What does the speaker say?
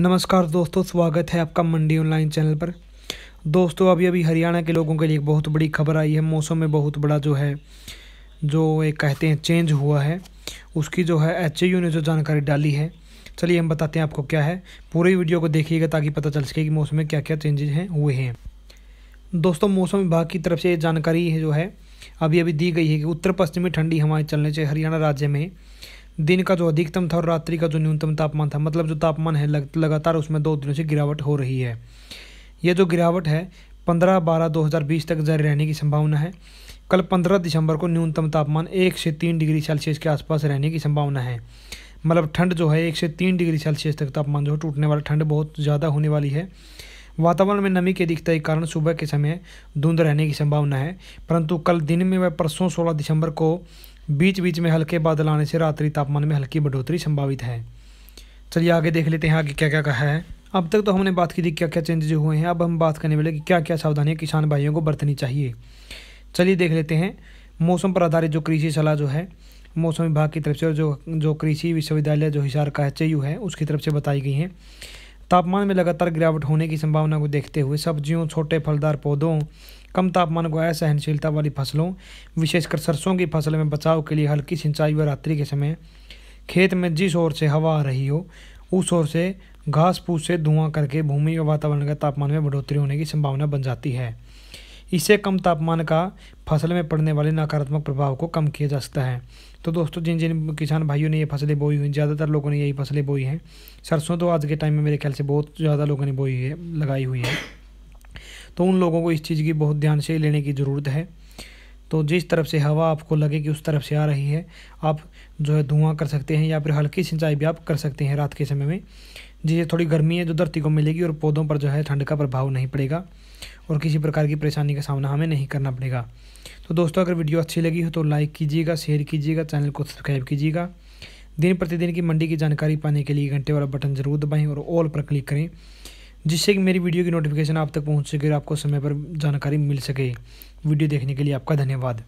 नमस्कार दोस्तों स्वागत है आपका मंडी ऑनलाइन चैनल पर दोस्तों अभी अभी हरियाणा के लोगों के लिए एक बहुत बड़ी खबर आई है मौसम में बहुत बड़ा जो है जो एक कहते हैं चेंज हुआ है उसकी जो है एच ने जो जानकारी डाली है चलिए हम बताते हैं आपको क्या है पूरी वीडियो को देखिएगा ताकि पता चल सके कि मौसम में क्या क्या चेंजेज हैं हुए हैं दोस्तों मौसम विभाग की तरफ से ये जानकारी है जो है अभी अभी दी गई है कि उत्तर पश्चिमी ठंडी हवाएं चलने से हरियाणा राज्य में दिन का जो अधिकतम था और रात्रि का जो न्यूनतम तापमान था मतलब जो तापमान है लग, लगातार उसमें दो दिनों से गिरावट हो रही है ये जो गिरावट है पंद्रह बारह दो हज़ार बीस तक जारी रहने की संभावना है कल पंद्रह दिसंबर को न्यूनतम तापमान एक से तीन डिग्री सेल्सियस के आसपास रहने की संभावना है मतलब ठंड जो है एक से तीन डिग्री सेल्सियस तक तापमान जो है टूटने वाला ठंड बहुत ज़्यादा होने वाली है वातावरण में नमी के दिखता के कारण सुबह के समय धुंध रहने की संभावना है परंतु कल दिन में व परसों सोलह दिसंबर को बीच बीच में हल्के बादल आने से रात्रि तापमान में हल्की बढ़ोतरी संभावित है चलिए आगे देख लेते हैं आगे क्या क्या कहा है अब तक तो हमने बात की थी क्या क्या चेंजेज हुए हैं अब हम बात करने वाले कि क्या क्या सावधानियाँ किसान भाइयों को बरतनी चाहिए चलिए देख लेते हैं मौसम पर आधारित जो कृषि सलाह जो है मौसम विभाग की तरफ से और जो जो कृषि विश्वविद्यालय जो हिसार का एच है उसकी तरफ से बताई गई है तापमान में लगातार गिरावट होने की संभावना को देखते हुए सब्जियों छोटे फलदार पौधों कम तापमान को असहनशीलता वाली फसलों विशेषकर सरसों की फसल में बचाव के लिए हल्की सिंचाई व रात्रि के समय खेत में जिस ओर से हवा आ रही हो उस ओर से घास फूस से धुआं करके भूमि व वातावरण के तापमान में बढ़ोतरी होने की संभावना बन जाती है इससे कम तापमान का फसल में पड़ने वाले नकारात्मक प्रभाव को कम किया जा सकता है तो दोस्तों जिन जिन किसान भाइयों ने ये फसलें बोई हुई ज़्यादातर लोगों ने यही फसलें बोई हैं सरसों तो आज के टाइम में मेरे ख्याल से बहुत ज़्यादा लोगों ने बोई है लगाई हुई है तो उन लोगों को इस चीज़ की बहुत ध्यान से लेने की ज़रूरत है तो जिस तरफ से हवा आपको लगे कि उस तरफ से आ रही है आप जो है धुआं कर सकते हैं या फिर हल्की सिंचाई भी आप कर सकते हैं रात के समय में जिसे थोड़ी गर्मी है जो धरती को मिलेगी और पौधों पर जो है ठंड का प्रभाव नहीं पड़ेगा और किसी प्रकार की परेशानी का सामना हमें नहीं करना पड़ेगा तो दोस्तों अगर वीडियो अच्छी लगी हो तो लाइक कीजिएगा शेयर कीजिएगा चैनल को सब्सक्राइब कीजिएगा दिन प्रतिदिन की मंडी की जानकारी पाने के लिए घंटे वाला बटन जरूर दबाएँ और ऑल पर क्लिक करें जिससे कि मेरी वीडियो की नोटिफिकेशन आप तक पहुंच सके और आपको समय पर जानकारी मिल सके वीडियो देखने के लिए आपका धन्यवाद